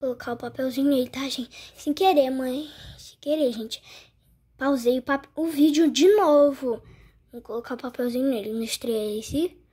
colocar o papelzinho aí, tá, gente? Sem querer, mãe. Sem querer, gente. Pausei o, o vídeo de novo. Vou colocar o papelzinho nele. Um, dois,